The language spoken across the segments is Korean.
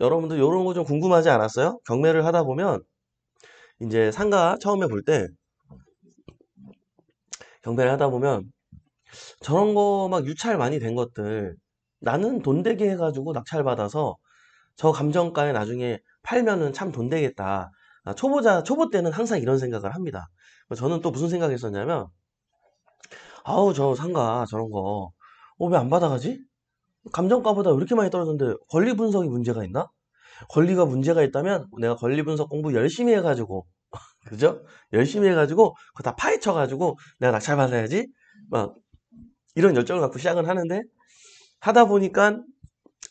여러분들 이런 거 좀 궁금하지 않았어요? 경매를 하다 보면 이제 상가 처음에 볼 때 경매를 하다 보면 저런 거 막 유찰 많이 된 것들 나는 돈 되게 해가지고 낙찰받아서 저 감정가에 나중에 팔면은 참 돈 되겠다. 아, 초보자 초보 때는 항상 이런 생각을 합니다. 뭐 저는 또 무슨 생각했었냐면 아우 저 상가 저런 거어왜안 받아가지? 감정가보다왜 이렇게 많이 떨어졌는데 권리 분석이 문제가 있나? 권리가 문제가 있다면 내가 권리 분석 공부 열심히 해가지고 그죠? 열심히 해가지고 그거 다 파헤쳐가지고 내가 낙찰 받아야지 막 이런 열정을 갖고 시작을 하는데 하다 보니까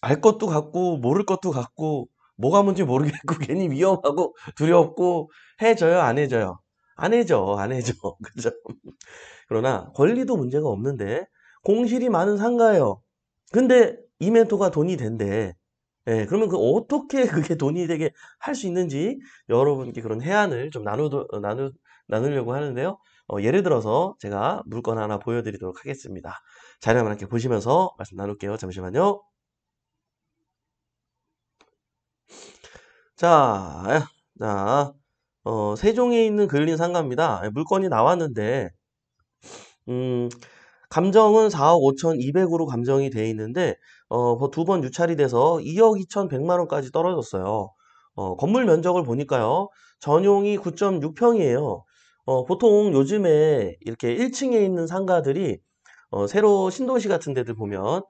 알 것도 같고 모를 것도 같고 뭐가 뭔지 모르겠고 괜히 위험하고 두렵고 해져요 안 해져요 안 해져 안 해져 그죠? 그러나 권리도 문제가 없는데 공실이 많은 상가예요 근데 이 멘토가 돈이 된대. 예, 그러면 그 어떻게 그게 돈이 되게 할 수 있는지 여러분께 그런 해안을 좀 나누, 어, 나누, 나누려고 하는데요. 어, 예를 들어서 제가 물건 하나 보여드리도록 하겠습니다. 자료 하나 이렇게 보시면서 말씀 나눌게요. 잠시만요. 자, 자, 어, 세종에 있는 근린 상가입니다. 물건이 나왔는데, 음, 감정은 4억 5천2백으로 감정이 돼 있는데 어, 뭐 두번 유찰이 돼서 2억 2,100만 천 원까지 떨어졌어요. 어, 건물 면적을 보니까요. 전용이 9.6평이에요. 어, 보통 요즘에 이렇게 1층에 있는 상가들이 어, 새로 신도시 같은 데들 보면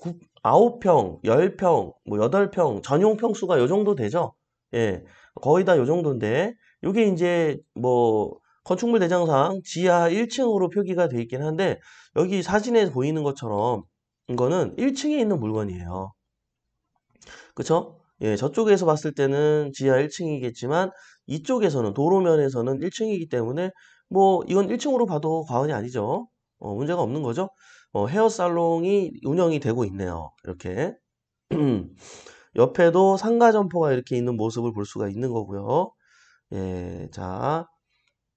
9, 9평, 10평, 뭐 8평, 전용 평수가 요 정도 되죠. 예. 거의 다 요 정도인데 요게 이제 뭐 건축물 대장상 지하 1층으로 표기가 되어 있긴 한데 여기 사진에 보이는 것처럼 이거는 1층에 있는 물건이에요. 그쵸? 예, 저쪽에서 봤을 때는 지하 1층이겠지만 이쪽에서는 도로면에서는 1층이기 때문에 뭐 이건 1층으로 봐도 과언이 아니죠. 어, 문제가 없는 거죠. 어, 헤어살롱이 운영이 되고 있네요. 이렇게 옆에도 상가 점포가 이렇게 있는 모습을 볼 수가 있는 거고요. 예, 자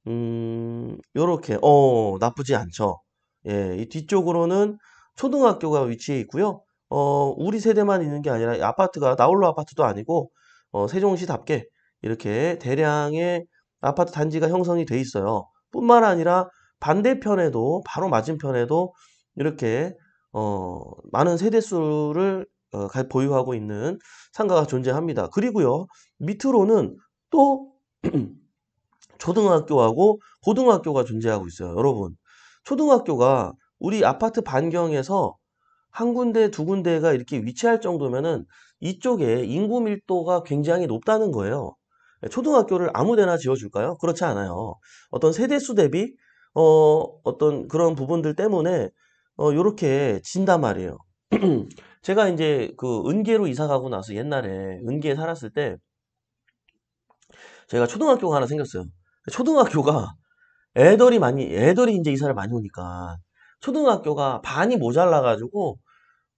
음, 요렇게, 어, 나쁘지 않죠. 예, 이 뒤쪽으로는 초등학교가 위치해 있고요. 어, 우리 세대만 있는 게 아니라 아파트가 나홀로 아파트도 아니고 어, 세종시답게 이렇게 대량의 아파트 단지가 형성이 돼 있어요. 뿐만 아니라 반대편에도 바로 맞은편에도 이렇게 어, 많은 세대수를 어, 보유하고 있는 상가가 존재합니다. 그리고요 밑으로는 또 음, 초등학교하고 고등학교가 존재하고 있어요. 여러분, 초등학교가 우리 아파트 반경에서 한 군데, 두 군데가 이렇게 위치할 정도면은 이쪽에 인구 밀도가 굉장히 높다는 거예요. 초등학교를 아무 데나 지어줄까요? 그렇지 않아요. 어떤 세대수 대비, 어, 어떤 그런 부분들 때문에, 어, 요렇게 진단 말이에요. 제가 이제 그 은계로 이사 가고 나서 옛날에 은계에 살았을 때, 제가 초등학교가 하나 생겼어요. 초등학교가 애들이 많이 애들이 이제 이사를 많이 오니까 초등학교가 반이 모자라 가지고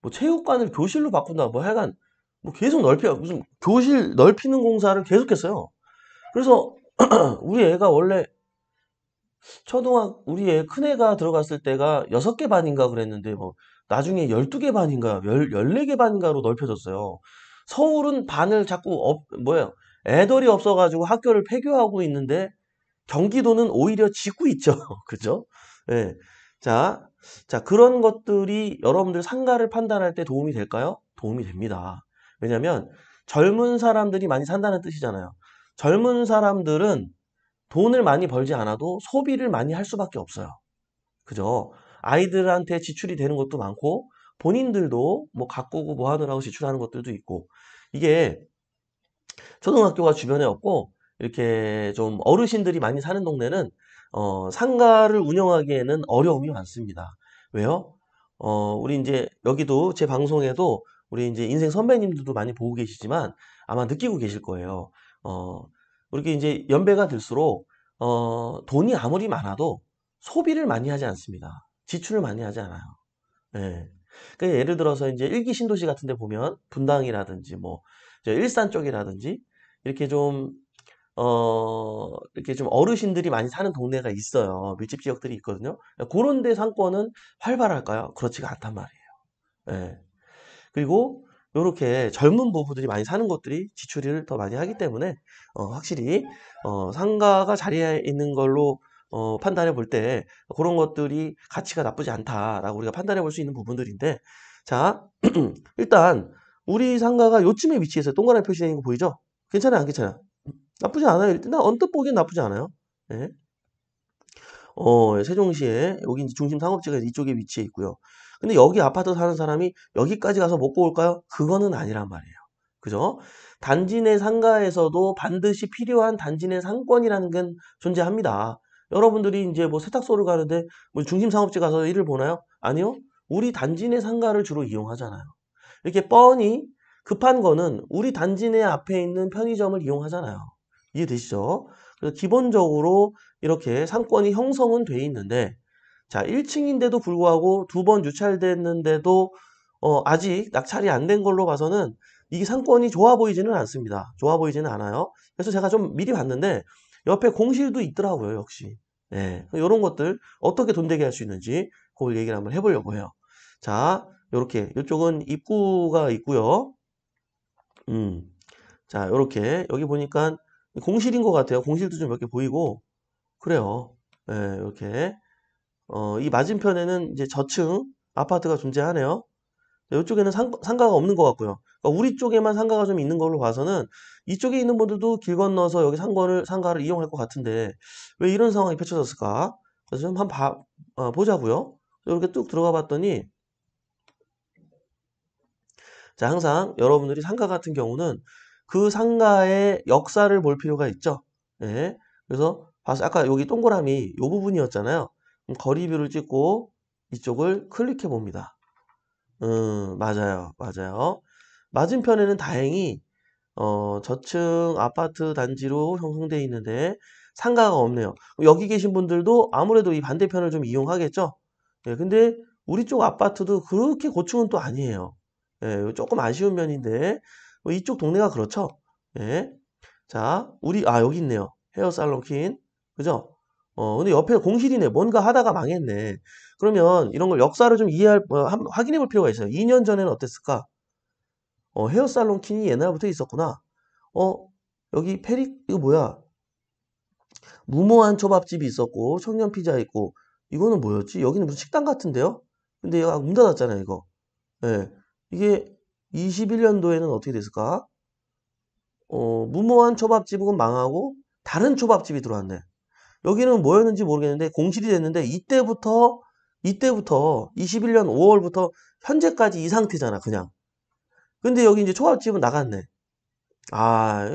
뭐 체육관을 교실로 바꾼다 뭐 하여간 뭐 계속 넓혀 무슨 교실 넓히는 공사를 계속했어요. 그래서 우리 애가 원래 초등학 우리 애 큰애가 들어갔을 때가 6개 반인가 그랬는데 뭐 나중에 12개 반인가 14개 반인가로 넓혀졌어요. 서울은 반을 자꾸 업 뭐예요? 애들이 없어가지고 학교를 폐교하고 있는데 경기도는 오히려 지고 있죠. 그죠? 예. 자, 자, 그런 것들이 여러분들 상가를 판단할 때 도움이 될까요? 도움이 됩니다. 왜냐면 하 젊은 사람들이 많이 산다는 뜻이잖아요. 젊은 사람들은 돈을 많이 벌지 않아도 소비를 많이 할 수밖에 없어요. 그죠? 아이들한테 지출이 되는 것도 많고 본인들도 뭐 가꾸고 뭐 하느라고 지출하는 것들도 있고 이게 초등학교가 주변에 없고 이렇게 좀 어르신들이 많이 사는 동네는 어, 상가를 운영하기에는 어려움이 많습니다. 왜요? 어, 우리 이제 여기도 제 방송에도 우리 이제 인생 선배님들도 많이 보고 계시지만 아마 느끼고 계실 거예요. 어, 이렇게 이제 연배가 들수록 어, 돈이 아무리 많아도 소비를 많이 하지 않습니다. 지출을 많이 하지 않아요. 예. 그러니까 예를 들어서 이제 일기 신도시 같은 데 보면 분당이라든지 뭐 일산 쪽이라든지 이렇게 좀 어, 이렇게 좀 어르신들이 많이 사는 동네가 있어요. 밀집 지역들이 있거든요. 그런 데 상권은 활발할까요? 그렇지가 않단 말이에요. 예. 그리고 이렇게 젊은 부부들이 많이 사는 곳들이 지출을 더 많이 하기 때문에 어, 확실히 어, 상가가 자리에 있는 걸로 어, 판단해 볼 때 그런 것들이 가치가 나쁘지 않다라고 우리가 판단해 볼 수 있는 부분들인데 자 일단 우리 상가가 요쯤에 위치해서 동그라미 표시되는 거 보이죠? 괜찮아요 안 괜찮아요? 나쁘지 않아요. 일단 언뜻 보기엔 나쁘지 않아요. 네. 어, 예, 세종시에 여기 이제 중심 상업지가 이쪽에 위치해 있고요. 근데 여기 아파트 사는 사람이 여기까지 가서 먹고 올까요? 그거는 아니란 말이에요. 그죠? 단지 내 상가에서도 반드시 필요한 단지 내 상권이라는 건 존재합니다. 여러분들이 이제 뭐 세탁소를 가는데 뭐 중심 상업지 가서 일을 보나요? 아니요. 우리 단지 내 상가를 주로 이용하잖아요. 이렇게 뻔히 급한 거는 우리 단지 내 앞에 있는 편의점을 이용하잖아요. 이해되시죠? 그래서 기본적으로 이렇게 상권이 형성은 돼 있는데 자 1층인데도 불구하고 두 번 유찰됐는데도 어, 아직 낙찰이 안 된 걸로 봐서는 이게 상권이 좋아 보이지는 않습니다. 좋아 보이지는 않아요. 그래서 제가 좀 미리 봤는데 옆에 공실도 있더라고요 역시. 예, 이런 것들 어떻게 돈 되게 할 수 있는지 그걸 얘기를 한번 해보려고 해요. 자, 이렇게 이쪽은 입구가 있고요. 음, 자, 이렇게 여기 보니까 공실인 것 같아요. 공실도 좀 몇 개 보이고 그래요. 네, 이렇게 어, 이 맞은편에는 이제 저층 아파트가 존재하네요. 이쪽에는 상, 가가 없는 것 같고요. 그러니까 우리 쪽에만 상가가 좀 있는 걸로 봐서는 이쪽에 있는 분들도 길 건너서 여기 상권을, 상가를 이용할 것 같은데 왜 이런 상황이 펼쳐졌을까? 그래서 좀 한번 봐, 어, 보자고요. 이렇게 뚝 들어가 봤더니 자, 항상 여러분들이 상가 같은 경우는 그 상가의 역사를 볼 필요가 있죠. 예. 그래서 아까 여기 동그라미 이 부분이었잖아요. 거리뷰를 찍고 이쪽을 클릭해 봅니다. 음, 맞아요. 맞아요. 맞은편에는 다행히 어, 저층 아파트 단지로 형성되어 있는데 상가가 없네요. 여기 계신 분들도 아무래도 이 반대편을 좀 이용하겠죠. 예, 근데 우리 쪽 아파트도 그렇게 고층은 또 아니에요. 예, 조금 아쉬운 면인데 뭐 이쪽 동네가 그렇죠. 예. 자, 우리 아 여기 있네요. 헤어 살롱 퀸. 그죠? 어, 근데 옆에 공실이네. 뭔가 하다가 망했네. 그러면 이런 걸 역사를 좀 이해할 어, 한, 확인해 볼 필요가 있어요. 2년 전에는 어땠을까? 어, 헤어 살롱 퀸이 옛날부터 있었구나. 어, 여기 페리 이거 뭐야? 무모한 초밥집이 있었고 청년 피자 있고 이거는 뭐였지? 여기는 무슨 식당 같은데요? 근데 얘가 문 닫았잖아요, 이거. 예. 이게 21년도에는 어떻게 됐을까? 어, 무모한 초밥집은 망하고 다른 초밥집이 들어왔네. 여기는 뭐였는지 모르겠는데 공실이 됐는데 이때부터 이때부터 21년 5월부터 현재까지 이 상태잖아 그냥. 근데 여기 이제 초밥집은 나갔네. 아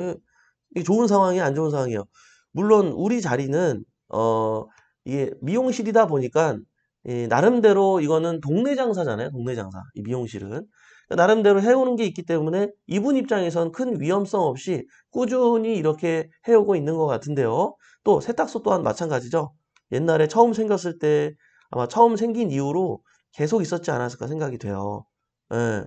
이게 좋은 상황이 안 좋은 상황이에요. 물론 우리 자리는 어 이게 미용실이다 보니까 예, 나름대로 이거는 동네 장사잖아요. 동네 장사. 이 미용실은. 그러니까 나름대로 해오는 게 있기 때문에 이분 입장에선 큰 위험성 없이 꾸준히 이렇게 해오고 있는 것 같은데요. 또 세탁소 또한 마찬가지죠. 옛날에 처음 생겼을 때 아마 처음 생긴 이후로 계속 있었지 않았을까 생각이 돼요. 예.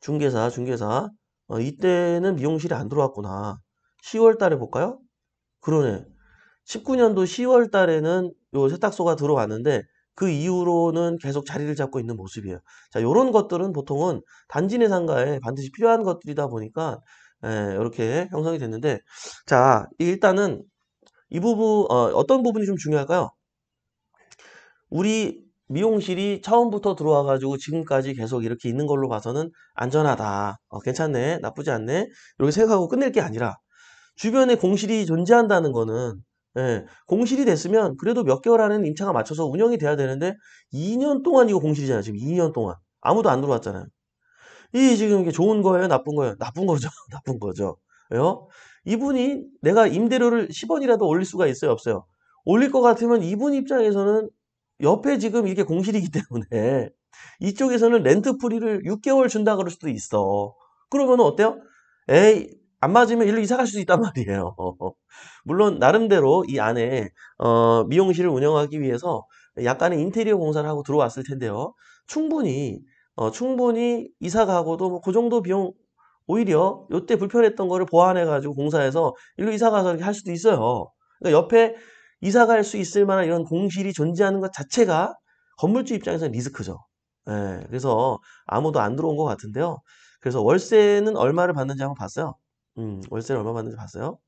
중개사, 중개사. 어, 이때는 미용실이 안 들어왔구나. 10월 달에 볼까요? 그러네. 19년도 10월 달에는 요 세탁소가 들어왔는데 그 이후로는 계속 자리를 잡고 있는 모습이에요. 자, 요런 것들은 보통은 단지 내 상가에 반드시 필요한 것들이다 보니까 예, 이렇게 형성이 됐는데 자, 일단은 이 부분 어, 어떤 부분이 좀 중요할까요? 우리 미용실이 처음부터 들어와 가지고 지금까지 계속 이렇게 있는 걸로 봐서는 안전하다 어, 괜찮네 나쁘지 않네 이렇게 생각하고 끝낼 게 아니라 주변에 공실이 존재한다는 거는 예, 공실이 됐으면 그래도 몇 개월 안에는 임차가 맞춰서 운영이 돼야 되는데 2년 동안 이거 공실이잖아요. 지금 2년 동안 아무도 안 들어왔잖아요. 이 지금 이게 좋은 거예요, 나쁜 거예요? 나쁜 거죠, 나쁜 거죠. 요 이분이 내가 임대료를 10원이라도 올릴 수가 있어요, 없어요? 올릴 것 같으면 이분 입장에서는 옆에 지금 이게 렇 공실이기 때문에 이쪽에서는 렌트 프리를 6개월 준다 그럴 수도 있어. 그러면 어때요? 에이, 안 맞으면 일로 이사 갈수 있단 말이에요. 물론 나름대로 이 안에 어, 미용실을 운영하기 위해서 약간의 인테리어 공사를 하고 들어왔을 텐데요. 충분히 어, 충분히 이사 가고도 뭐그 정도 비용 오히려 요때 불편했던 거를 보완해 가지고 공사해서 일로 이사 가서 이렇게 할 수도 있어요. 그러니까 옆에 이사 갈 수 있을 만한 이런 공실이 존재하는 것 자체가 건물주 입장에서는 리스크죠. 예, 그래서 아무도 안 들어온 것 같은데요. 그래서 월세는 얼마를 받는지 한번 봤어요. 음, 월세를 얼마 받는지 봤어요?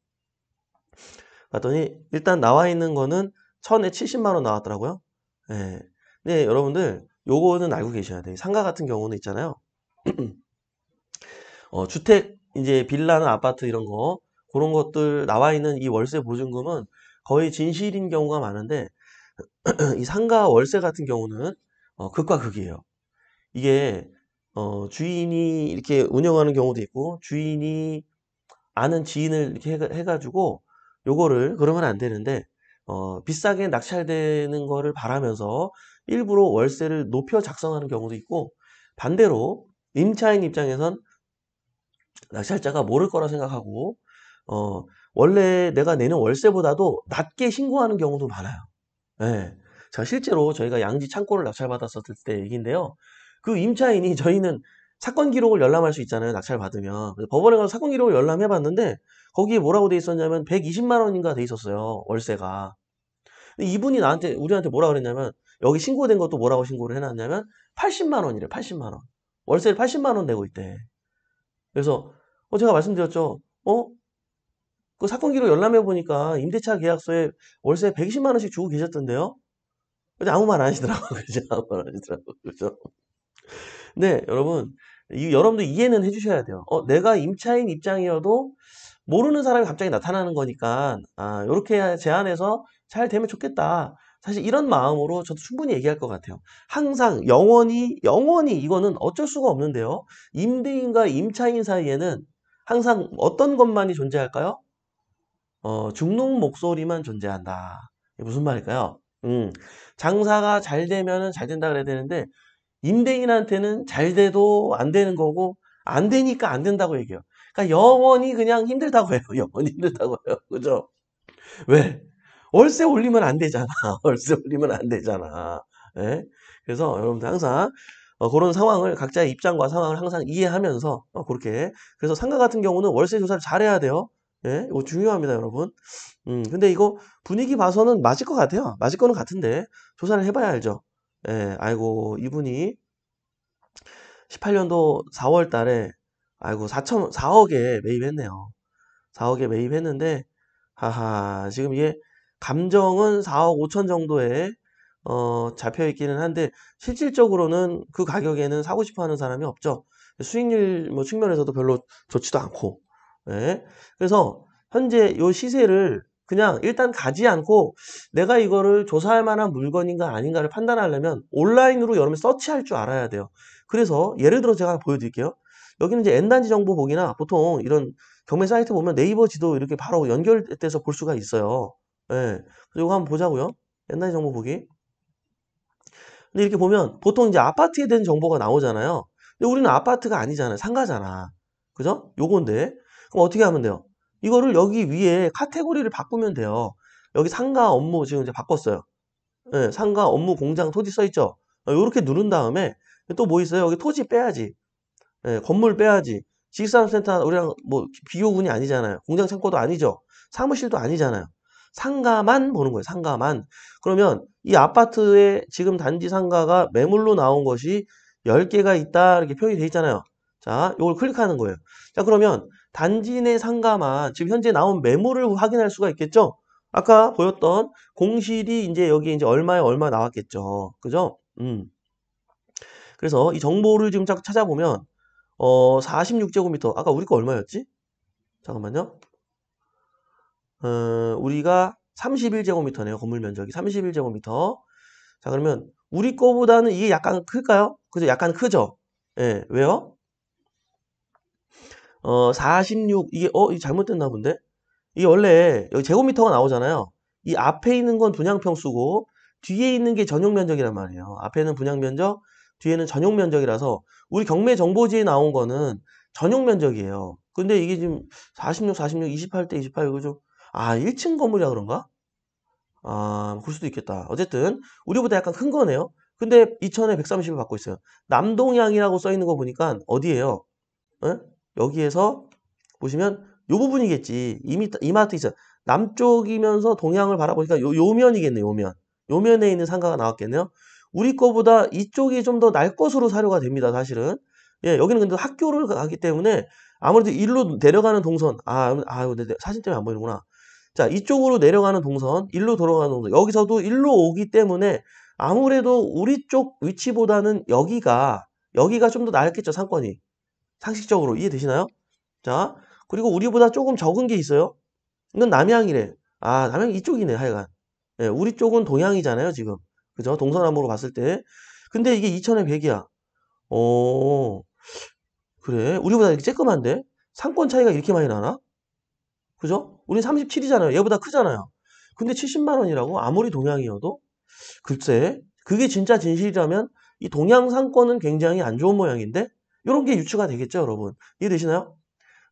봤더니 일단 나와 있는 거는 천에 70만 원 나왔더라고요. 네. 네, 여러분들 요거는 알고 계셔야 돼요. 상가 같은 경우는 있잖아요. 어, 주택 이제 빌라나 아파트 이런 거 그런 것들 나와 있는 이 월세 보증금은 거의 진실인 경우가 많은데 이 상가 월세 같은 경우는 어, 극과 극이에요. 이게 어, 주인이 이렇게 운영하는 경우도 있고 주인이 아는 지인을 이렇게 해가지고 요거를 그러면 안 되는데 어, 비싸게 낙찰되는 거를 바라면서 일부러 월세를 높여 작성하는 경우도 있고 반대로 임차인 입장에선 낙찰자가 모를 거라 생각하고 어, 원래 내가 내는 월세보다도 낮게 신고하는 경우도 많아요. 네. 자 실제로 저희가 양지 창고를 낙찰받았었을 때 얘기인데요. 그 임차인이 저희는 사건 기록을 열람할 수 있잖아요. 낙찰 받으면. 법원에 가서 사건 기록을 열람해 봤는데 거기에 뭐라고 돼 있었냐면 120만 원인가 돼 있었어요. 월세가. 이분이 나한테 우리한테 뭐라 고 그랬냐면 여기 신고된 것도 뭐라고 신고를 해 놨냐면 80만 원이래. 80만 원. 월세를 80만 원 내고 있대. 그래서 어 제가 말씀드렸죠. 어? 그 사건 기록 열람해 보니까 임대차 계약서에 월세 120만 원씩 주고 계셨던데요. 근데 아무 말 안 하시더라고. 요 아무 말 안 하시더라고. 요 그죠? 렇 네, 여러분. 여러분도 이해는 해주셔야 돼요. 어, 내가 임차인 입장이어도 모르는 사람이 갑자기 나타나는 거니까 아, 이렇게 제안해서 잘 되면 좋겠다. 사실 이런 마음으로 저도 충분히 얘기할 것 같아요. 항상 영원히 영원히 이거는 어쩔 수가 없는데요. 임대인과 임차인 사이에는 항상 어떤 것만이 존재할까요? 어, 중농 목소리만 존재한다. 무슨 말일까요? 음, 장사가 잘되면잘 된다 그래야 되는데 임대인한테는 잘 돼도 안 되는 거고 안 되니까 안 된다고 얘기해요. 그러니까 영원히 그냥 힘들다고 해요. 영원히 힘들다고 해요. 그죠? 왜? 월세 올리면 안 되잖아. 월세 올리면 안 되잖아. 예? 그래서 여러분들 항상 어, 그런 상황을 각자의 입장과 상황을 항상 이해하면서 어, 그렇게 그래서 상가 같은 경우는 월세 조사를 잘해야 돼요. 예, 이거 중요합니다, 여러분. 음, 근데 이거 분위기 봐서는 맞을 것 같아요. 맞을 거는 같은데 조사를 해봐야 알죠. 예, 아이고, 이분이 18년도 4월 달에, 아이고, 4천, 4억에 매입했네요. 4억에 매입했는데, 하하, 지금 이게 감정은 4억 5천 정도에, 어, 잡혀있기는 한데, 실질적으로는 그 가격에는 사고 싶어 하는 사람이 없죠. 수익률 뭐 측면에서도 별로 좋지도 않고, 예. 그래서 현재 요 시세를 그냥 일단 가지 않고 내가 이거를 조사할 만한 물건인가 아닌가를 판단하려면 온라인으로 여러분 서치할 줄 알아야 돼요. 그래서 예를 들어 제가 보여드릴게요. 여기는 이제 N단지 정보 보기나 보통 이런 경매 사이트 보면 네이버 지도 이렇게 바로 연결돼서 볼 수가 있어요. 예. 이거 한번 보자고요. N단지 정보 보기. 근데 이렇게 보면 보통 이제 아파트에 대한 정보가 나오잖아요. 근데 우리는 아파트가 아니잖아요. 상가잖아. 그죠? 요건데. 그럼 어떻게 하면 돼요? 이거를 여기 위에 카테고리를 바꾸면 돼요. 여기 상가 업무 지금 이제 바꿨어요. 네, 상가 업무 공장 토지 써 있죠. 이렇게 어, 누른 다음에 또 뭐 있어요? 여기 토지 빼야지. 네, 건물 빼야지. 직식산업센터 우리랑 뭐 비교군이 아니잖아요. 공장 창고도 아니죠. 사무실도 아니잖아요. 상가만 보는 거예요. 상가만. 그러면 이 아파트에 지금 단지 상가가 매물로 나온 것이 10개가 있다 이렇게 표현이 돼 있잖아요. 자, 이걸 클릭하는 거예요. 자, 그러면 단지 내 상가만 지금 현재 나온 메모를 확인할 수가 있겠죠. 아까 보였던 공실이 이제 여기 이제 얼마에 얼마 나왔겠죠. 그죠? 음. 그래서 이 정보를 지금 딱 찾아보면 어 46제곱미터 아까 우리 거 얼마였지? 잠깐만요. 어, 우리가 31제곱미터네요. 건물 면적이 31제곱미터. 자 그러면 우리 거보다는 이게 약간 클까요? 그죠? 약간 크죠? 예, 왜요? 어, 46 이게 어, 이 잘못됐나 본데? 이게 원래 여기 제곱미터가 나오잖아요. 이 앞에 있는 건 분양 평수고 뒤에 있는 게 전용 면적이란 말이에요. 앞에는 분양 면적, 뒤에는 전용 면적이라서 우리 경매 정보지에 나온 거는 전용 면적이에요. 근데 이게 지금 46, 46, 28대 28 이거 좀 아, 1층 건물이라 그런가? 아, 그럴 수도 있겠다. 어쨌든 우리보다 약간 큰 거네요. 근데 2천에 130을 받고 있어요. 남동향이라고 써 있는 거 보니까 어디예요? 에? 여기에서 보시면 이 부분이겠지. 이미, 이마트 있어. 남쪽이면서 동향을 바라보니까 요, 요 면이겠네, 요 면. 요 면에 있는 상가가 나왔겠네요. 우리 거보다 이쪽이 좀 더 날 것으로 사료가 됩니다, 사실은. 예, 여기는 근데 학교를 가기 때문에 아무래도 일로 내려가는 동선. 아, 아 사진 때문에 안 보이는구나. 자, 이쪽으로 내려가는 동선, 일로 돌아가는 동선. 여기서도 일로 오기 때문에 아무래도 우리 쪽 위치보다는 여기가, 여기가 좀더 낫겠죠, 상권이. 상식적으로 이해되시나요? 자, 그리고 우리보다 조금 적은 게 있어요. 이건 남양이래. 아, 남양 이쪽이네, 하여간. 예, 우리 쪽은 동양이잖아요, 지금. 그죠? 동서남으로 봤을 때. 근데 이게 2천에 100이야. 오, 어, 그래. 우리보다 이렇게 쬐끔한데? 상권 차이가 이렇게 많이 나나? 그죠? 우리 37이잖아요. 얘보다 크잖아요. 근데 70만원이라고? 아무리 동양이어도? 글쎄, 그게 진짜 진실이라면 이 동양 상권은 굉장히 안 좋은 모양인데 이런 게 유추가 되겠죠, 여러분. 이해되시나요?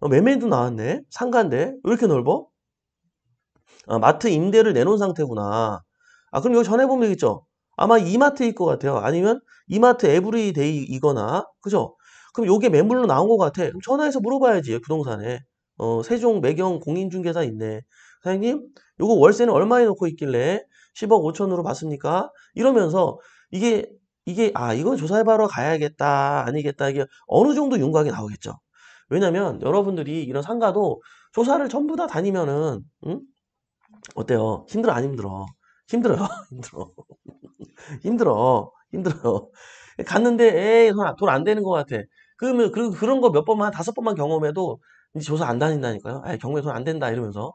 어, 매매도 나왔네. 상가인데 왜 이렇게 넓어? 아, 마트 임대를 내놓은 상태구나. 아 그럼 여기 전해보면 되겠죠. 아마 이마트일 것 같아요. 아니면 이마트 에브리데이이거나 그죠? 그럼 요게 매물로 나온 것 같아. 그럼 전화해서 물어봐야지 부동산에. 어, 세종 매경 공인중개사 있네. 사장님 요거 월세는 얼마에 놓고 있길래 10억 5천으로 봤습니까? 이러면서 이게 이게 아 이건 조사해봐러 가야겠다 아니겠다 이게 어느 정도 윤곽이 나오겠죠. 왜냐면 여러분들이 이런 상가도 조사를 전부 다 다니면은 응? 어때요? 힘들어 안 힘들어? 힘들어요 힘들어 힘들어 힘들어요 갔는데 에돈안 이 되는 것 같아 그러면 그, 그런 거 몇 번만 다섯 번만 경험해도 이제 조사 안 다닌다니까요 아 경매 돈안 된다 이러면서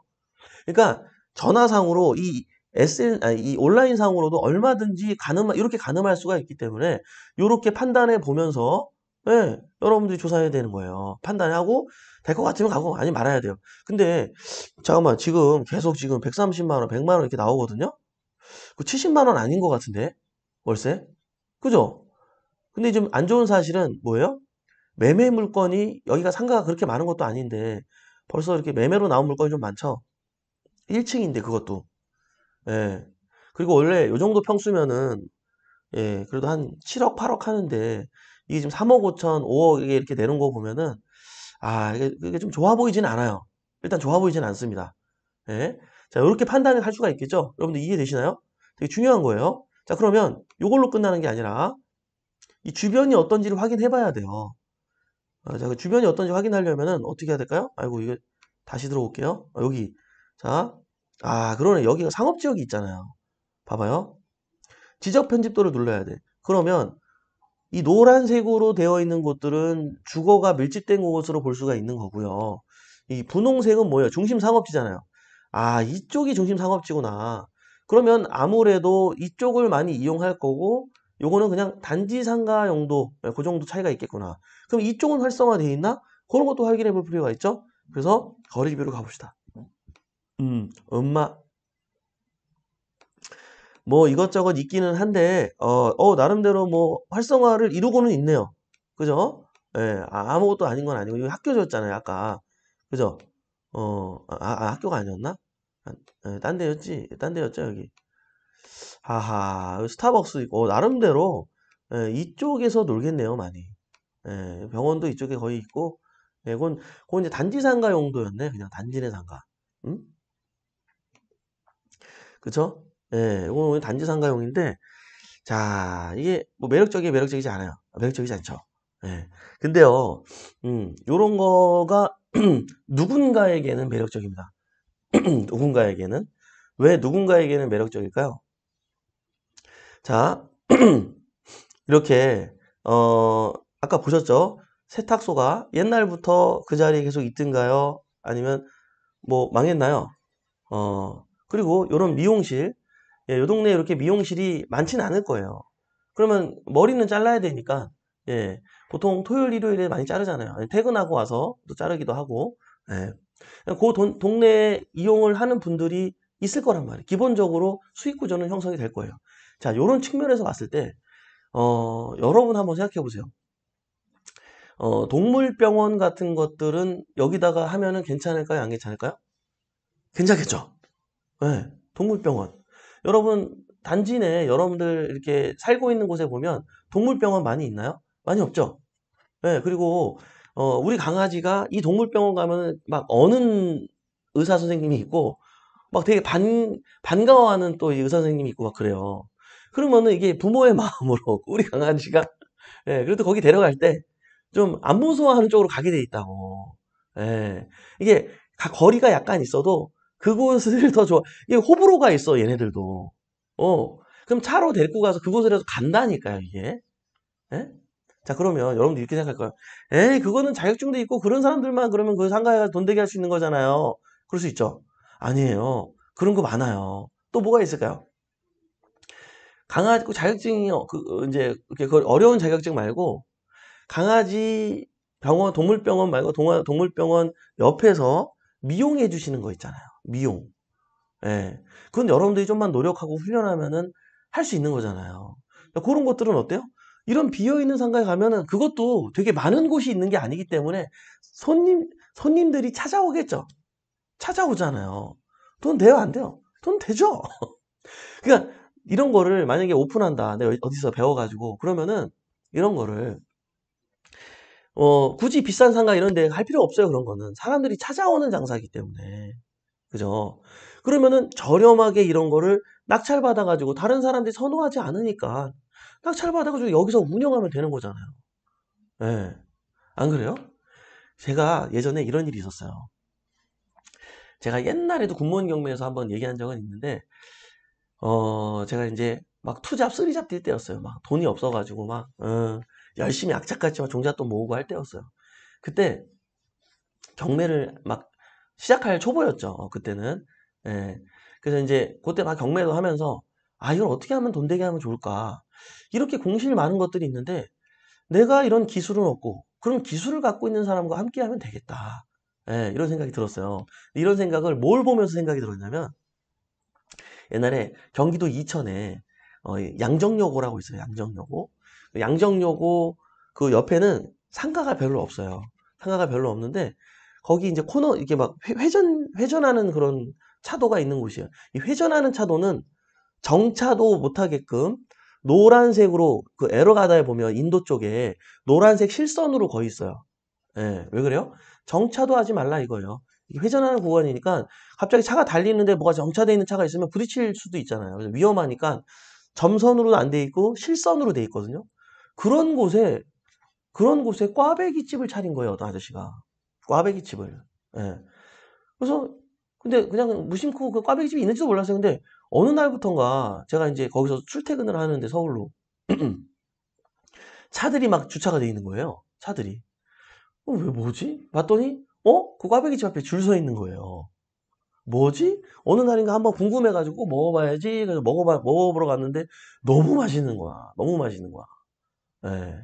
그러니까 전화상으로 이 SN, 아니, 이 온라인 상으로도 얼마든지 가늠, 이렇게 가늠할 수가 있기 때문에 이렇게 판단해 보면서 예, 여러분들이 조사해야 되는 거예요. 판단하고 될 것 같으면 가고 아니면 말아야 돼요. 근데 잠깐만 지금 계속 지금 130만 원, 100만 원 이렇게 나오거든요. 그 70만 원 아닌 것 같은데 월세? 그죠? 근데 좀 안 좋은 사실은 뭐예요? 매매 물건이 여기가 상가가 그렇게 많은 것도 아닌데 벌써 이렇게 매매로 나온 물건이 좀 많죠. 1층인데 그것도 예. 그리고 원래 요 정도 평수면은 예, 그래도 한 7억, 8억 하는데 이게 지금 3억 5천, 5억 이렇게 되는 거 보면은 아, 이게, 이게 좀 좋아 보이진 않아요. 일단 좋아 보이진 않습니다. 예. 자, 이렇게 판단을 할 수가 있겠죠? 여러분들 이해되시나요? 되게 중요한 거예요. 자, 그러면 이걸로 끝나는 게 아니라 이 주변이 어떤지를 확인해 봐야 돼요. 아, 자, 그 주변이 어떤지 확인하려면은 어떻게 해야 될까요? 아이고, 이거 다시 들어볼게요 아, 여기. 자, 아 그러네 여기가 상업지역이 있잖아요 봐봐요 지적 편집도를 눌러야 돼 그러면 이 노란색으로 되어 있는 곳들은 주거가 밀집된 곳으로 볼 수가 있는 거고요 이 분홍색은 뭐예요 중심 상업지잖아요 아 이쪽이 중심 상업지구나 그러면 아무래도 이쪽을 많이 이용할 거고 요거는 그냥 단지 상가 용도 네, 그 정도 차이가 있겠구나 그럼 이쪽은 활성화돼 있나? 그런 것도 확인해 볼 필요가 있죠 그래서 거리비로 가봅시다 음, 엄마. 뭐 이것저것 있기는 한데, 어, 어, 나름대로 뭐 활성화를 이루고는 있네요. 그죠? 예, 아, 아무것도 아닌 건 아니고, 이거 학교였잖아요, 아까. 그죠? 어, 아, 아, 아 학교가 아니었나? 아, 딴 데였지? 딴 데였죠, 여기. 하하, 스타벅스 있고, 어, 나름대로, 예, 이쪽에서 놀겠네요, 많이. 예, 병원도 이쪽에 거의 있고, 예, 그건, 그건 이제 단지 상가 용도였네, 그냥 단지 내 상가. 응? 음? 그쵸? 예, 이건 단지 상가용인데, 자, 이게 뭐매력적이에 매력적이지 않아요? 아, 매력적이지 않죠? 예. 근데요, 음, 요런 거가 누군가에게는 매력적입니다. 누군가에게는. 왜 누군가에게는 매력적일까요? 자, 이렇게, 어, 아까 보셨죠? 세탁소가 옛날부터 그 자리에 계속 있던가요 아니면 뭐 망했나요? 어, 그리고 이런 미용실, 예, 요 동네에 이렇게 미용실이 많지는 않을 거예요. 그러면 머리는 잘라야 되니까 예, 보통 토요일, 일요일에 많이 자르잖아요. 퇴근하고 와서 또 자르기도 하고 예, 그 돈, 동네에 이용을 하는 분들이 있을 거란 말이에요. 기본적으로 수익 구조는 형성이 될 거예요. 자, 이런 측면에서 봤을 때 어, 여러분 한번 생각해 보세요. 어, 동물병원 같은 것들은 여기다가 하면은 괜찮을까요? 안 괜찮을까요? 괜찮겠죠? 네, 동물병원. 여러분 단지 내 여러분들 이렇게 살고 있는 곳에 보면 동물병원 많이 있나요? 많이 없죠. 네, 그리고 어, 우리 강아지가 이 동물병원 가면 막 어는 의사 선생님이 있고 막 되게 반 반가워하는 또 의사 선생님이 있고 막 그래요. 그러면은 이게 부모의 마음으로 우리 강아지가 예, 네, 그래도 거기 데려갈 때 좀안 무서워하는 쪽으로 가게 돼 있다고. 예, 네, 이게 거리가 약간 있어도 그곳을 더 좋아. 이게 호불호가 있어, 얘네들도. 어. 그럼 차로 데리고 가서 그곳에서 간다니까요, 이게. 에? 예? 자, 그러면 여러분들 이렇게 생각할 거예요. 에이, 그거는 자격증도 있고 그런 사람들만 그러면 그 상가에 돈 되게 할 수 있는 거잖아요. 그럴 수 있죠. 아니에요. 그런 거 많아요. 또 뭐가 있을까요? 강아지 그 자격증이 어, 그 어, 이제 이 어려운 자격증 말고 강아지 병원 동물병원 말고 동물병원 옆에서 미용해 주시는 거 있잖아요. 미용. 예. 그건 여러분들이 좀만 노력하고 훈련하면은 할 수 있는 거잖아요. 그러니까 그런 것들은 어때요? 이런 비어있는 상가에 가면은 그것도 되게 많은 곳이 있는 게 아니기 때문에 손님, 손님들이 찾아오겠죠. 찾아오잖아요. 돈 돼요? 안 돼요? 돈 되죠? 그러니까 이런 거를 만약에 오픈한다. 내가 어디서 배워가지고. 그러면은 이런 거를 어, 굳이 비싼 상가 이런 데 할 필요 없어요. 그런 거는. 사람들이 찾아오는 장사기 이 때문에. 그죠? 그러면은 저렴하게 이런 거를 낙찰받아가지고 다른 사람들이 선호하지 않으니까 낙찰받아가지고 여기서 운영하면 되는 거잖아요. 예. 네. 안 그래요? 제가 예전에 이런 일이 있었어요. 제가 옛날에도 군무원 경매에서 한번 얘기한 적은 있는데, 어, 제가 이제 막 투잡, 쓰리잡 뛸 때였어요. 막 돈이 없어가지고 막, 어, 열심히 악착같이 종잣돈 모으고 할 때였어요. 그때 경매를 막 시작할 초보였죠. 그때는. 예. 그래서 이제 그때 막 경매도 하면서 아 이걸 어떻게 하면 돈 되게 하면 좋을까 이렇게 공실 많은 것들이 있는데 내가 이런 기술은 없고 그럼 기술을 갖고 있는 사람과 함께 하면 되겠다. 예, 이런 생각이 들었어요. 이런 생각을 뭘 보면서 생각이 들었냐면 옛날에 경기도 이천에 어, 양정여고라고 있어요. 양정여고. 그 양정여고 그 옆에는 상가가 별로 없어요. 상가가 별로 없는데 거기 이제 코너 이게 막 회전 회전하는 그런 차도가 있는 곳이에요. 이 회전하는 차도는 정차도 못하게끔 노란색으로 그 에러 가다에 보면 인도 쪽에 노란색 실선으로 거의 있어요. 예, 왜 그래요? 정차도 하지 말라 이거예요. 회전하는 구간이니까 갑자기 차가 달리는데 뭐가 정차돼 있는 차가 있으면 부딪힐 수도 있잖아요. 그래서 위험하니까 점선으로는 안돼 있고 실선으로 돼 있거든요. 그런 곳에 그런 곳에 꽈배기 집을 차린 거예요, 어떤 아저씨가. 꽈배기 집을. 예. 그래서 근데 그냥 무심코 그 꽈배기 집이 있는지도 몰랐어요. 근데 어느 날부턴가 제가 이제 거기서 출퇴근을 하는데 서울로 차들이 막 주차가 돼 있는 거예요. 차들이. 어, 왜 뭐지? 봤더니 어? 그 꽈배기 집 앞에 줄 서 있는 거예요. 뭐지? 어느 날인가 한번 궁금해가지고 먹어봐야지. 그래서 먹어봐, 먹어보러 갔는데 너무 맛있는 거야. 너무 맛있는 거야. 예.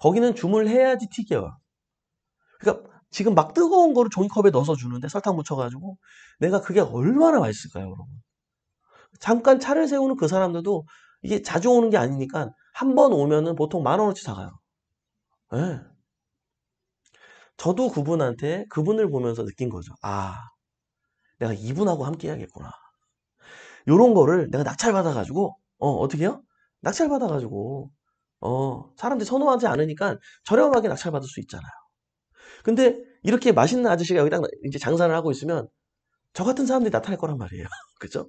거기는 주문을 해야지 튀겨와. 그러니까 지금 막 뜨거운 거를 종이컵에 넣어서 주는데 설탕 묻혀가지고 내가 그게 얼마나 맛있을까요, 여러분? 잠깐 차를 세우는 그 사람들도 이게 자주 오는 게 아니니까 한 번 오면은 보통 만 원어치 사가요. 네. 저도 그분한테 그분을 보면서 느낀 거죠. 아, 내가 이분하고 함께 해야겠구나. 요런 거를 내가 낙찰받아가지고, 어, 어떻게 요 낙찰받아가지고, 어, 사람들이 선호하지 않으니까 저렴하게 낙찰받을 수 있잖아요. 근데 이렇게 맛있는 아저씨가 여기 딱 이제 장사를 하고 있으면 저 같은 사람들이 나타날 거란 말이에요. 그죠?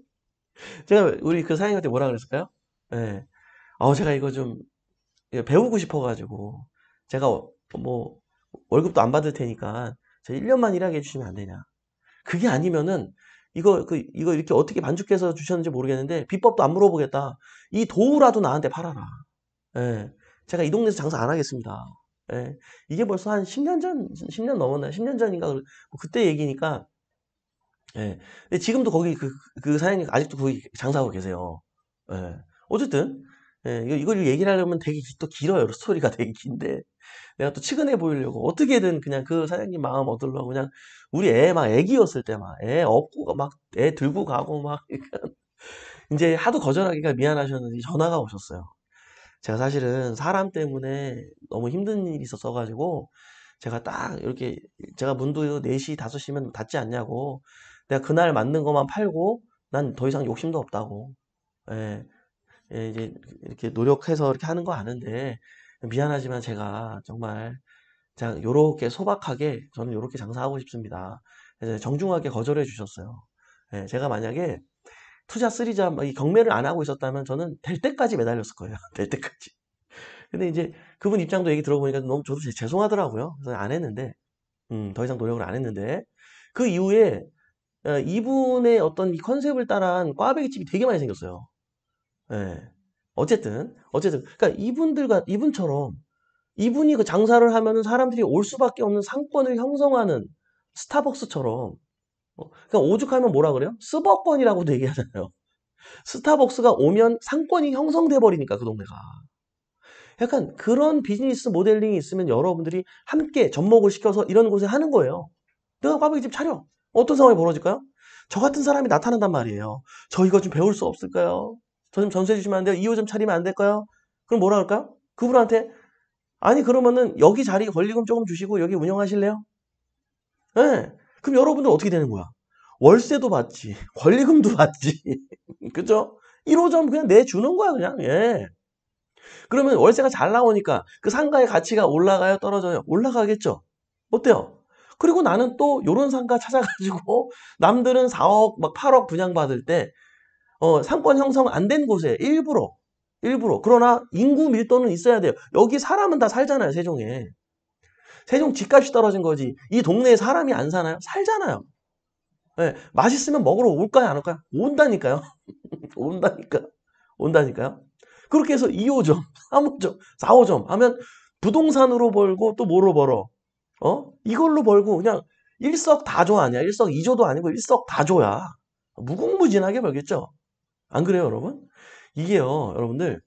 제가 우리 그 사장님한테 뭐라 그랬을까요? 예. 네. 아우 제가 이거 좀 배우고 싶어가지고 제가 어, 뭐 월급도 안 받을 테니까 저 1년만 일하게 해주시면 안 되냐. 그게 아니면은 이거 그 이거 이렇게 어떻게 반죽해서 주셨는지 모르겠는데 비법도 안 물어보겠다. 이 도우라도 나한테 팔아라. 예. 네. 제가 이 동네에서 장사 안 하겠습니다. 예. 이게 벌써 한 10년 전, 10년 넘었나요? 10년 전인가? 뭐 그때 얘기니까. 예. 근데 지금도 거기 그, 그 사장님 아직도 거기 장사하고 계세요. 예. 어쨌든, 예. 이걸, 이걸 얘기를 하려면 되게 또 길어요. 스토리가 되게 긴데. 내가 또 측은해 보이려고 어떻게든 그냥 그 사장님 마음 얻으려고 그냥 우리 애 막 애기였을 때 막애 업고 막 애 들고 가고 막 이제 하도 거절하기가 미안하셨는지 전화가 오셨어요. 제가 사실은 사람 때문에 너무 힘든 일이 있었어가지고 제가 딱 이렇게 제가 문도 4시, 5시면 닫지 않냐고 내가 그날 맞는 것만 팔고 난 더 이상 욕심도 없다고 예, 예, 이제 이렇게 노력해서 이렇게 하는 거 아는데 미안하지만 제가 정말 자 요렇게 소박하게 저는 요렇게 장사하고 싶습니다 정중하게 거절해 주셨어요 예, 제가 만약에 투자 쓰리자 뭐 이 경매를 안 하고 있었다면 저는 될 때까지 매달렸을 거예요. 될 때까지. 근데 이제 그분 입장도 얘기 들어보니까 너무 저도 죄송하더라고요. 그래서 안 했는데, 음, 더 이상 노력을 안 했는데 그 이후에 어, 이분의 어떤 이 컨셉을 따라한 꽈배기 집이 되게 많이 생겼어요. 예. 어쨌든 어쨌든 그러니까 이분들과 이분처럼 이분이 그 장사를 하면은 사람들이 올 수밖에 없는 상권을 형성하는 스타벅스처럼 어, 그러니까 오죽하면 뭐라 그래요? 스버권이라고도 얘기하잖아요. 스타벅스가 오면 상권이 형성돼 버리니까 그 동네가. 약간 그런 비즈니스 모델링이 있으면 여러분들이 함께 접목을 시켜서 이런 곳에 하는 거예요. 내가 꽈배기집 차려. 어떤 상황이 벌어질까요? 저 같은 사람이 나타난단 말이에요. 저 이거 좀 배울 수 없을까요? 저 좀 전수해 주시면 안 돼요? 이호좀 차리면 안 될까요? 그럼 뭐라 할까요? 그분한테 아니 그러면은 여기 자리 권리금 조금 주시고 여기 운영하실래요? 예. 네. 그럼 여러분들 어떻게 되는 거야? 월세도 받지, 권리금도 받지, 그죠? 1호점 그냥 내주는 거야, 그냥, 예. 그러면 월세가 잘 나오니까 그 상가의 가치가 올라가요, 떨어져요? 올라가겠죠? 어때요? 그리고 나는 또 요런 상가 찾아가지고 남들은 4억, 막 8억 분양받을 때, 어, 상권 형성 안 된 곳에 일부러, 일부러. 그러나 인구 밀도는 있어야 돼요. 여기 사람은 다 살잖아요, 세종에. 세종 집값이 떨어진 거지. 이 동네에 사람이 안 사나요? 살잖아요. 네, 맛있으면 먹으러 올까요? 안 올까요? 온다니까요. 온다니까. 온다니까요. 그렇게 해서 2호점, 3호점, 4호점 하면 부동산으로 벌고 또 뭐로 벌어? 어? 이걸로 벌고 그냥 일석다조 아니야. 일석이조도 아니고 일석다조야. 무궁무진하게 벌겠죠. 안 그래요, 여러분? 이게요, 여러분들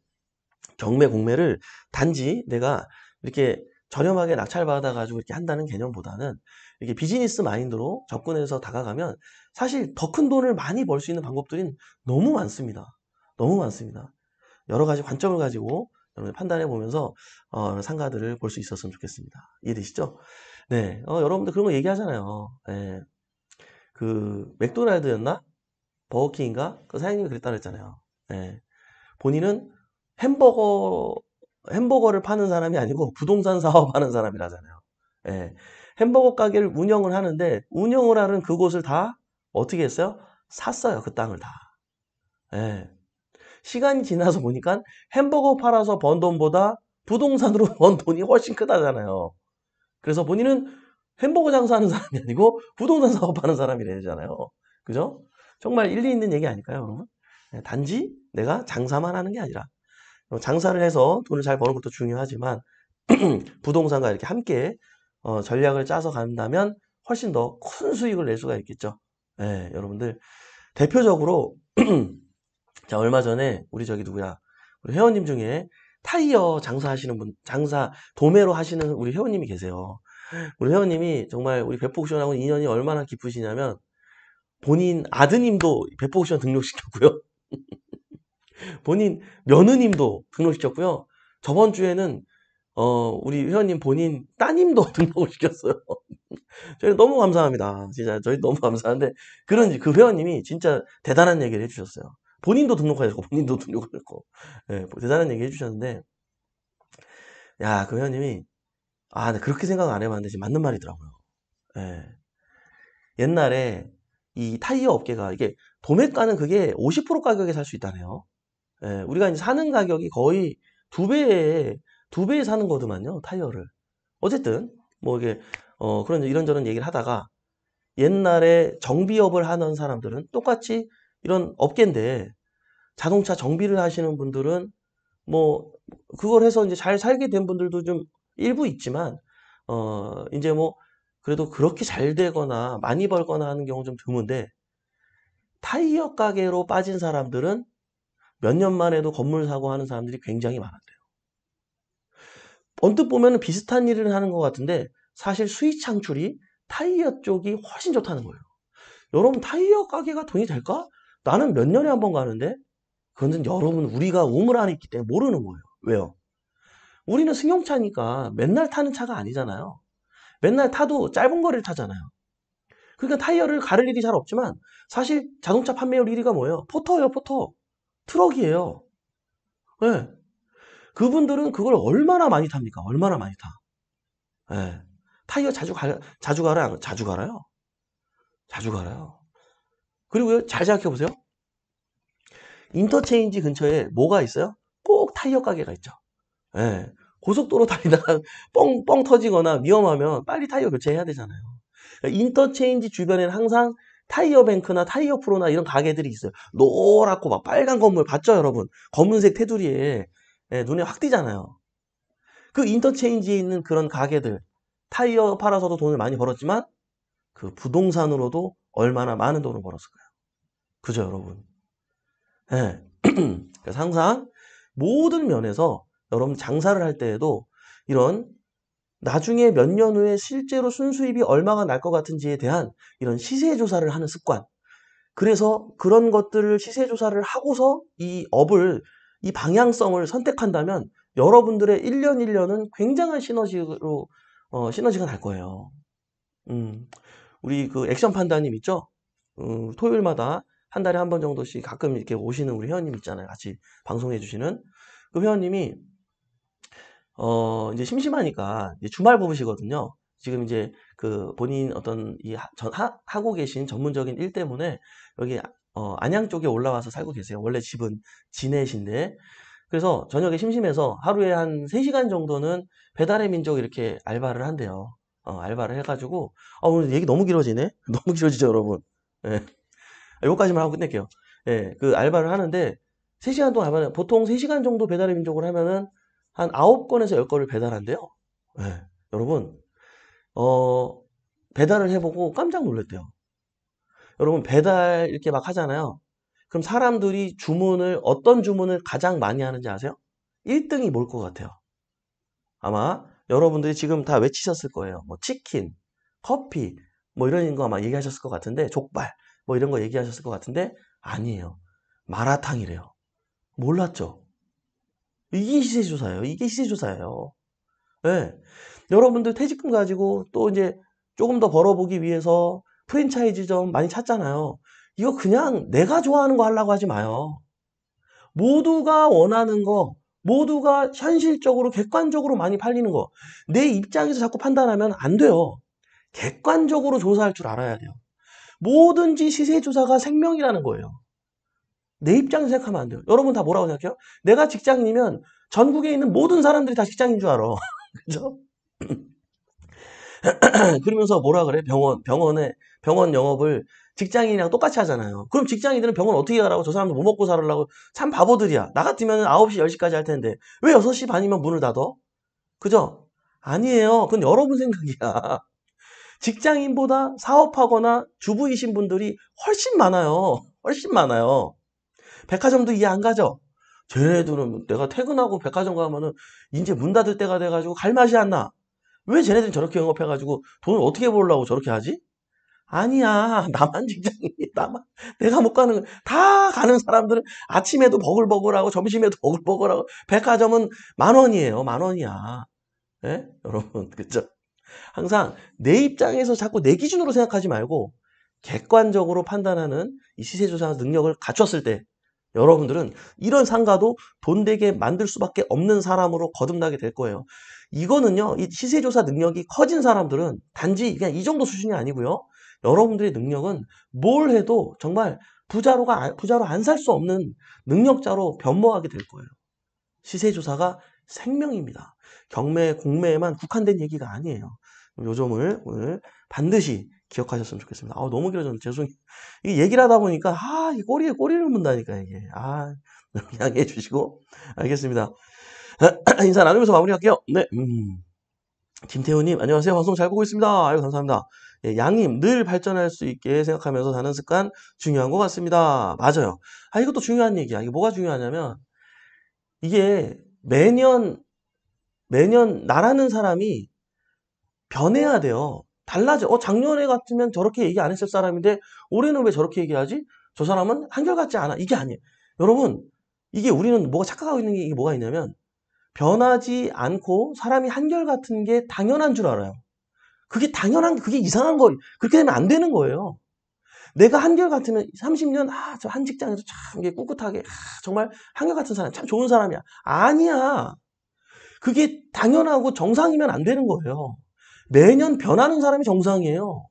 경매 공매를 단지 내가 이렇게 저렴하게 낙찰받아가지고 이렇게 한다는 개념보다는 이렇게 비즈니스 마인드로 접근해서 다가가면 사실 더 큰 돈을 많이 벌 수 있는 방법들이 너무 많습니다. 너무 많습니다. 여러 가지 관점을 가지고 판단해 보면서 어, 상가들을 볼 수 있었으면 좋겠습니다. 이해되시죠? 네, 어, 여러분들 그런 거 얘기하잖아요. 네. 그 맥도날드였나 버거킹인가 그 사장님이 그랬다 그랬잖아요. 네. 예. 본인은 햄버거 햄버거를 파는 사람이 아니고 부동산 사업 하는 사람이라잖아요. 예. 햄버거 가게를 운영을 하는데 운영을 하는 그곳을 다 어떻게 했어요? 샀어요. 그 땅을 다. 예. 시간이 지나서 보니까 햄버거 팔아서 번 돈보다 부동산으로 번 돈이 훨씬 크다잖아요. 그래서 본인은 햄버거 장사하는 사람이 아니고 부동산 사업하는 사람이래잖아요. 그죠? 정말 일리 있는 얘기 아닐까요, 여러분? 예, 단지 내가 장사만 하는 게 아니라 어, 장사를 해서 돈을 잘 버는 것도 중요하지만 부동산과 이렇게 함께 어, 전략을 짜서 간다면 훨씬 더 큰 수익을 낼 수가 있겠죠. 예, 여러분들 대표적으로 자 얼마 전에 우리 저기 누구야 우리 회원님 중에 타이어 장사하시는 분 장사 도매로 하시는 우리 회원님이 계세요. 우리 회원님이 정말 우리 백포션하고 인연이 얼마나 깊으시냐면 본인 아드님도 백포션 등록시켰고요. 본인 며느님도 등록시켰고요. 저번 주에는 어, 우리 회원님 본인 따님도 등록을 시켰어요. 저희 너무 감사합니다. 진짜 저희 너무 감사한데 그런지 그 회원님이 진짜 대단한 얘기를 해주셨어요. 본인도 등록하셨고 본인도 등록을 했고 네, 예, 대단한 얘기 해주셨는데 야 그 회원님이 아 그렇게 생각 안 해봤는데 지금 맞는 말이더라고요. 네. 옛날에 이 타이어 업계가 이게 도매가는 그게 50% 가격에 살 수 있다네요. 예, 우리가 이제 사는 가격이 거의 두 배에 두 배에 사는 거더만요 타이어를. 어쨌든 뭐 이게 어, 그런 이런저런 얘기를 하다가 옛날에 정비업을 하는 사람들은 똑같이 이런 업계인데 자동차 정비를 하시는 분들은 뭐 그걸 해서 이제 잘 살게 된 분들도 좀 일부 있지만 어 이제 뭐 그래도 그렇게 잘 되거나 많이 벌거나 하는 경우 좀 드문데 타이어 가게로 빠진 사람들은 몇 년만 해도 건물 사고 하는 사람들이 굉장히 많았대요. 언뜻 보면 비슷한 일을 하는 것 같은데 사실 수익 창출이 타이어 쪽이 훨씬 좋다는 거예요. 여러분 타이어 가게가 돈이 될까? 나는 몇 년에 한 번 가는데 그건 여러분 우리가 우물 안에 있기 때문에 모르는 거예요. 왜요? 우리는 승용차니까 맨날 타는 차가 아니잖아요. 맨날 타도 짧은 거리를 타잖아요. 그러니까 타이어를 가를 일이 잘 없지만 사실 자동차 판매율 1위가 뭐예요? 포터예요, 포터. 트럭이에요. 예. 네. 그분들은 그걸 얼마나 많이 탑니까? 얼마나 많이 타? 예. 타이어 자주 갈, 자주 가라, 자주 가라요 자주 가라요 그리고요, 잘 생각해보세요. 인터체인지 근처에 뭐가 있어요? 꼭 타이어 가게가 있죠. 예. 고속도로 다니다가 뻥, 뻥 터지거나 위험하면 빨리 타이어 교체해야 되잖아요. 그러니까 인터체인지 주변에는 항상 타이어뱅크나 타이어프로나 이런 가게들이 있어요. 노랗고 막 빨간 건물 봤죠 여러분? 검은색 테두리에 예, 눈에 확 띄잖아요. 그 인터체인지에 있는 그런 가게들 타이어 팔아서도 돈을 많이 벌었지만 그 부동산으로도 얼마나 많은 돈을 벌었을까요? 그죠 여러분? 예. 그래서 그러니까 항상 모든 면에서 여러분 장사를 할 때에도 이런 나중에 몇 년 후에 실제로 순수입이 얼마가 날 것 같은지에 대한 이런 시세 조사를 하는 습관. 그래서 그런 것들을 시세 조사를 하고서 이 업을 이 방향성을 선택한다면 여러분들의 1년 1년은 굉장한 시너지로 어, 시너지가 날 거예요. 음, 우리 그 액션 판다님 있죠? 음, 토요일마다 한 달에 한 번 정도씩 가끔 이렇게 오시는 우리 회원님 있잖아요. 같이 방송해 주시는 그 회원님이 어, 이제 심심하니까 이제 주말 부부시거든요. 지금 이제 그 본인 어떤 이 하, 하, 고 계신 전문적인 일 때문에 여기 어, 안양 쪽에 올라와서 살고 계세요. 원래 집은 진해신데. 그래서 저녁에 심심해서 하루에 한 3시간 정도는 배달의 민족 이렇게 알바를 한대요. 어, 알바를 해가지고, 아, 오늘 얘기 너무 길어지네? 너무 길어지죠, 여러분? 예. 아, 요까지만 하고 끝낼게요. 예, 그 알바를 하는데, 3시간 동안 알바는, 보통 3시간 정도 배달의 민족을 하면은 한 9건에서 10건을 배달한대요. 네, 여러분, 어, 배달을 해보고 깜짝 놀랐대요. 여러분, 배달 이렇게 막 하잖아요. 그럼 사람들이 주문을, 어떤 주문을 가장 많이 하는지 아세요? 1등이 뭘 것 같아요? 아마 여러분들이 지금 다 외치셨을 거예요. 뭐 치킨, 커피, 뭐 이런 거 아마 얘기하셨을 것 같은데, 족발, 뭐 이런 거 얘기하셨을 것 같은데, 아니에요. 마라탕이래요. 몰랐죠? 이게 시세조사예요. 이게 시세조사예요. 네. 여러분들 퇴직금 가지고 또 이제 조금 더 벌어보기 위해서 프랜차이즈점 많이 찾잖아요. 이거 그냥 내가 좋아하는 거 하려고 하지 마요. 모두가 원하는 거, 모두가 현실적으로 객관적으로 많이 팔리는 거, 내 입장에서 자꾸 판단하면 안 돼요. 객관적으로 조사할 줄 알아야 돼요. 뭐든지 시세조사가 생명이라는 거예요. 내 입장에서 생각하면 안 돼요. 여러분 다 뭐라고 생각해요? 내가 직장인이면 전국에 있는 모든 사람들이 다 직장인 줄 알아. 그죠? 그러면서 뭐라 그래? 병원, 병원에, 병원 영업을 직장인이랑 똑같이 하잖아요. 그럼 직장인들은 병원 어떻게 가라고? 저 사람들 뭐 먹고 살으려고? 참 바보들이야. 나 같으면 9시, 10시까지 할 텐데. 왜 6시 반이면 문을 닫어? 그죠? 아니에요. 그건 여러분 생각이야. 직장인보다 사업하거나 주부이신 분들이 훨씬 많아요. 훨씬 많아요. 백화점도 이해 안 가죠? 쟤네들은 뭐 내가 퇴근하고 백화점 가면은 이제 문 닫을 때가 돼가지고 갈 맛이 안 나. 왜 쟤네들은 저렇게 영업해가지고 돈을 어떻게 벌려고 저렇게 하지? 아니야. 나만 직장인이 나만 내가 못 가는 다 가는 사람들은 아침에도 버글버글하고 점심에도 버글버글하고 백화점은 만 원이에요. 만 원이야. 예? 여러분 그죠? 항상 내 입장에서 자꾸 내 기준으로 생각하지 말고 객관적으로 판단하는 이 시세조사 능력을 갖췄을 때 여러분들은 이런 상가도 돈 되게 만들 수밖에 없는 사람으로 거듭나게 될 거예요. 이거는요, 이 시세조사 능력이 커진 사람들은 단지 그냥 이 정도 수준이 아니고요. 여러분들의 능력은 뭘 해도 정말 부자로가, 부자로 안 살 수 없는 능력자로 변모하게 될 거예요. 시세조사가 생명입니다. 경매, 공매에만 국한된 얘기가 아니에요. 요점을 오늘 반드시 기억하셨으면 좋겠습니다. 아, 너무 길어졌는데 죄송해요. 이 얘기를 하다 보니까 아, 이 꼬리에 꼬리를 문다니까 이게. 아, 양해해 주시고 알겠습니다. 인사 나누면서 마무리할게요. 네. 음. 김태우님, 안녕하세요. 방송 잘 보고 있습니다. 아유, 감사합니다. 예, 양님, 늘 발전할 수 있게 생각하면서 사는 습관 중요한 것 같습니다. 맞아요. 아, 이것도 중요한 얘기야. 이게 뭐가 중요하냐면, 이게 매년, 매년 나라는 사람이 변해야 돼요. 달라져. 어, 작년에 같으면 저렇게 얘기 안 했을 사람인데 올해는 왜 저렇게 얘기하지? 저 사람은 한결같지 않아. 이게 아니에요. 여러분, 이게 우리는 뭐가 착각하고 있는 게 이게 뭐가 있냐면 변하지 않고 사람이 한결같은 게 당연한 줄 알아요. 그게 당연한 그게 이상한 거 그렇게 되면 안 되는 거예요. 내가 한결같으면 30년 아, 저 한 직장에서 참 꿋꿋하게 아, 정말 한결같은 사람 참 좋은 사람이야. 아니야. 그게 당연하고 정상이면 안 되는 거예요. 매년 변하는 사람이 정상이에요.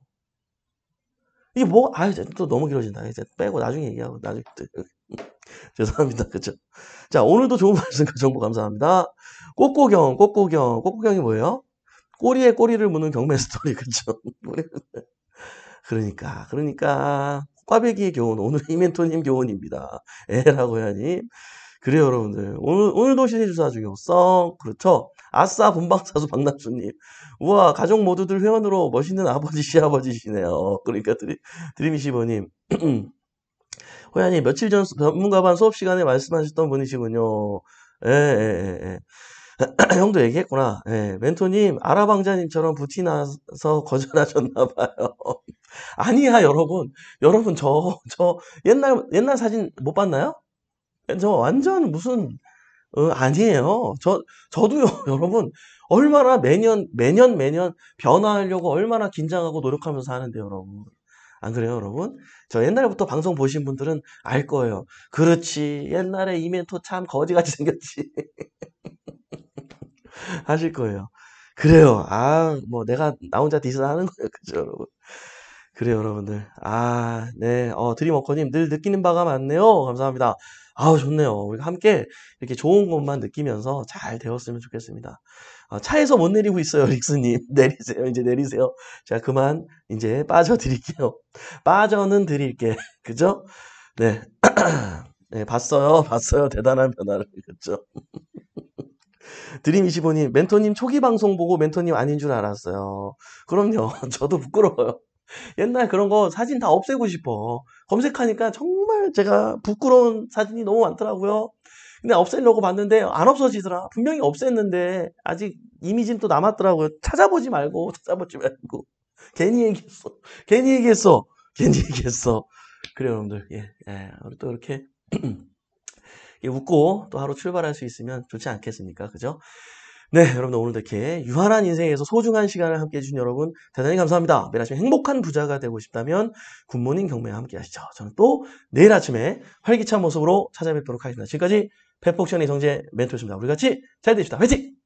이게 뭐, 아, 이제 또 너무 길어진다. 이제 빼고 나중에 얘기하고, 나중에. 죄송합니다. 그죠? 자, 오늘도 좋은 말씀과 정보 감사합니다. 꽃구경꽃구경꽃구경이 뭐예요? 꼬리에 꼬리를 무는 경매 스토리. 그쵸 그러니까, 그러니까. 꽈배기의 교훈, 오늘 이멘토님 교훈입니다. 에라고 해야님. 그래요, 여러분들. 오늘, 오늘도 신의 주사 중요성. 그렇죠? 아싸 본방사수 박남수님 우와 가족 모두들 회원으로 멋있는 아버지 시아버지시네요 그러니까 드리, 드림이시버님 호야님 며칠 전 전문가반 수업 시간에 말씀하셨던 분이시군요 예, 예, 예. 예. 형도 얘기했구나. 예, 멘토님, 아라방자님처럼 부티나서 거절하셨나봐요. 아니야, 여러분. 여러분, 저, 저, 옛날, 옛날 사진 못 봤나요? 저 완전 무슨, 어, 아니에요. 저, 저도요, 여러분, 얼마나 매년, 매년, 매년 변화하려고 얼마나 긴장하고 노력하면서 하는데, 여러분. 안 그래요, 여러분? 저 옛날부터 방송 보신 분들은 알 거예요. 그렇지. 옛날에 이멘토 참 거지같이 생겼지. 하실 거예요. 그래요. 아, 뭐 내가 나 혼자 디스 하는 거예요. 그죠, 여러분? 그래요, 여러분들. 아, 네. 어, 드림워커님, 늘 느끼는 바가 많네요. 감사합니다. 아우 좋네요. 우리가 함께 이렇게 좋은 것만 느끼면서 잘 되었으면 좋겠습니다. 아, 차에서 못 내리고 있어요, 릭스님. 내리세요, 이제 내리세요. 제가 그만 이제 빠져드릴게요. 빠져는 드릴게, 그죠? 네, 네 봤어요, 봤어요. 대단한 변화를 그죠? 드림25님, 멘토님 초기 방송 보고 멘토님 아닌 줄 알았어요. 그럼요. 저도 부끄러워요. 옛날 그런 거 사진 다 없애고 싶어. 검색하니까 정말 제가 부끄러운 사진이 너무 많더라고요. 근데 없애려고 봤는데 안 없어지더라. 분명히 없앴는데 아직 이미지는 또 남았더라고요. 찾아보지 말고 찾아보지 말고 괜히 얘기했어. 괜히 얘기했어. 괜히 얘기했어. 그래요, 여러분들. 예, 예. 또 이렇게 웃고 또 하루 출발할 수 있으면 좋지 않겠습니까? 그죠? 네, 여러분들 오늘 도 이렇게 유한한 인생에서 소중한 시간을 함께 해주신 여러분 대단히 감사합니다. 매일 아침 에 행복한 부자가 되고 싶다면 굿모닝 경매와 함께 하시죠. 저는 또 내일 아침에 활기찬 모습으로 찾아뵙도록 하겠습니다. 지금까지 페폭션의 성재 멘토였습니다. 우리 같이 잘 되십시다. 화이팅!